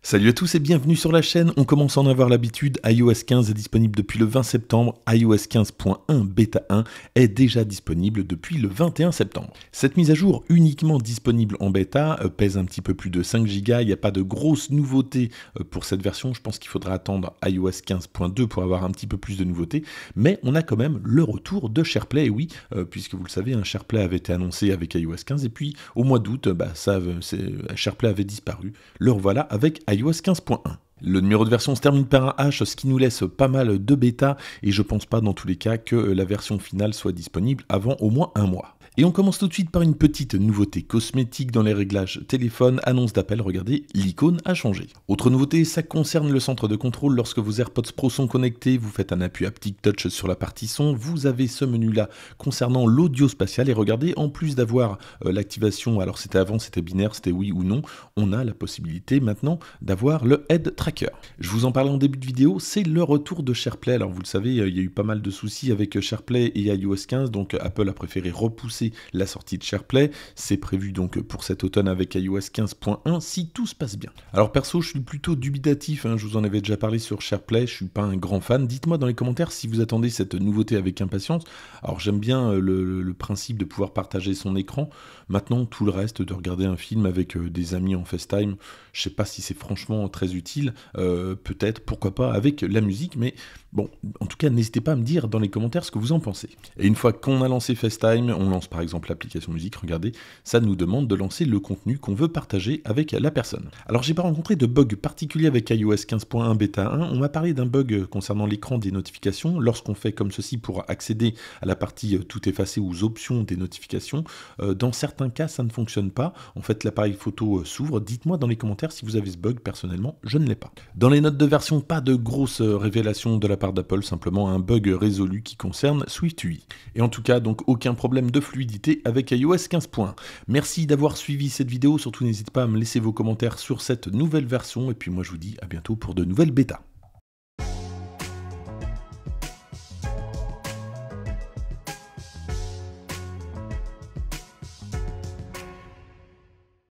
Salut à tous et bienvenue sur la chaîne, on commence à en avoir l'habitude, iOS 15 est disponible depuis le 20 septembre, iOS 15.1 bêta 1 est déjà disponible depuis le 21 septembre. Cette mise à jour uniquement disponible en bêta euh, pèse un petit peu plus de 5 Go, il n'y a pas de grosses nouveautés euh, pour cette version, je pense qu'il faudra attendre iOS 15.2 pour avoir un petit peu plus de nouveautés, mais on a quand même le retour de SharePlay, et oui, euh, puisque vous le savez, un hein, SharePlay avait été annoncé avec iOS 15 et puis au mois d'août, bah, SharePlay avait disparu, le revoilà avec iOS 15.1. Le numéro de version se termine par un H, ce qui nous laisse pas mal de bêta, et je pense pas dans tous les cas que la version finale soit disponible avant au moins un mois. Et on commence tout de suite par une petite nouveauté cosmétique dans les réglages téléphone, annonce d'appel, regardez, l'icône a changé. Autre nouveauté, ça concerne le centre de contrôle. Lorsque vos AirPods Pro sont connectés, vous faites un appui haptic touch sur la partie son, vous avez ce menu-là concernant l'audio spatial. Et regardez, en plus d'avoir euh, l'activation, alors c'était avant, c'était binaire, c'était oui ou non, on a la possibilité maintenant d'avoir le Head Tracker. Je vous en parlais en début de vidéo, c'est le retour de SharePlay. Alors vous le savez, euh, il y a eu pas mal de soucis avec euh, SharePlay et iOS 15, donc Apple a préféré repousser la sortie de SharePlay. C'est prévu donc pour cet automne avec iOS 15.1 si tout se passe bien. Alors perso, je suis plutôt dubitatif, hein, je vous en avais déjà parlé sur SharePlay, je suis pas un grand fan. Dites-moi dans les commentaires si vous attendez cette nouveauté avec impatience. Alors j'aime bien euh, le, principe de pouvoir partager son écran. Maintenant, tout le reste de regarder un film avec euh, des amis en FaceTime, je sais pas si c'est franchement très utile. Euh, peut-être, pourquoi pas, avec la musique, mais bon, en tout cas, n'hésitez pas à me dire dans les commentaires ce que vous en pensez. Et une fois qu'on a lancé FaceTime, on lance par exemple l'application musique, regardez, ça nous demande de lancer le contenu qu'on veut partager avec la personne. Alors j'ai pas rencontré de bug particulier avec iOS 15.1 bêta 1, on m'a parlé d'un bug concernant l'écran des notifications, lorsqu'on fait comme ceci pour accéder à la partie euh, tout effacé ou aux options des notifications, euh, dans certains cas ça ne fonctionne pas, en fait l'appareil photo euh, s'ouvre, dites-moi dans les commentaires si vous avez ce bug, personnellement je ne l'ai pas. Dans les notes de version, pas de grosse révélation de la part d'Apple, simplement un bug résolu qui concerne SwiftUI. Et en tout cas donc aucun problème de flux avec iOS 15 Merci d'avoir suivi cette vidéo, surtout n'hésitez pas à me laisser vos commentaires sur cette nouvelle version, et puis moi je vous dis à bientôt pour de nouvelles bêtas.